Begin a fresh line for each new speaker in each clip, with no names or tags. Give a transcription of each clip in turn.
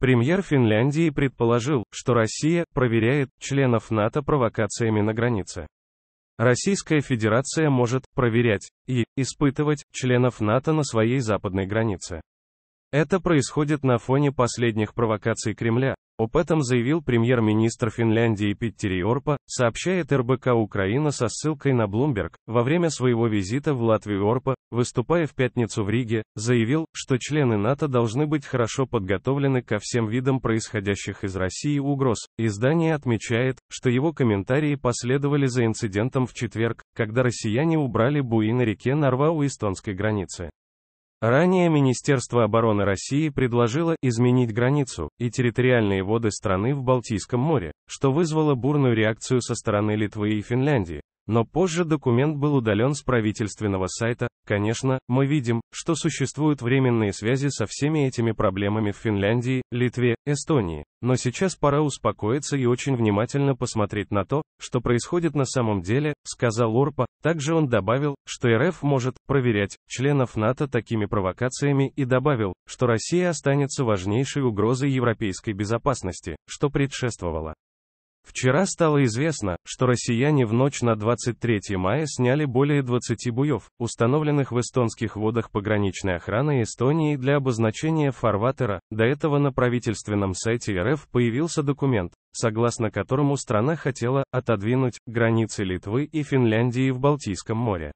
Премьер Финляндии предположил, что Россия проверяет членов НАТО провокациями на границе. Российская Федерация может проверять и испытывать членов НАТО на своей западной границе. Это происходит на фоне последних провокаций Кремля, об этом заявил премьер-министр Финляндии Питтери Орпа, сообщает РБК Украина со ссылкой на Bloomberg. Во время своего визита в Латвию Орпа, выступая в пятницу в Риге, заявил, что члены НАТО должны быть хорошо подготовлены ко всем видам происходящих из России угроз. Издание отмечает, что его комментарии последовали за инцидентом в четверг, когда россияне убрали буи на реке Нарва у эстонской границы. Ранее Министерство обороны России предложило изменить границу и территориальные воды страны в Балтийском море, что вызвало бурную реакцию со стороны Литвы и Финляндии, но позже документ был удален с правительственного сайта. Конечно, мы видим, что существуют временные связи со всеми этими проблемами в Финляндии, Литве, Эстонии. Но сейчас пора успокоиться и очень внимательно посмотреть на то, что происходит на самом деле, сказал Орпа. Также он добавил, что РФ может проверять членов НАТО такими провокациями и добавил, что Россия останется важнейшей угрозой европейской безопасности, что предшествовало. Вчера стало известно, что россияне в ночь на 23 мая сняли более 20 буев, установленных в эстонских водах пограничной охраны Эстонии для обозначения фарватера. До этого на правительственном сайте РФ появился документ, согласно которому страна хотела отодвинуть границы Литвы и Финляндии в Балтийском море.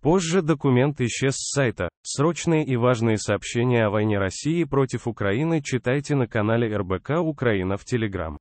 Позже документ исчез с сайта. Срочные и важные сообщения о войне России против Украины читайте на канале РБК Украина в Телеграм.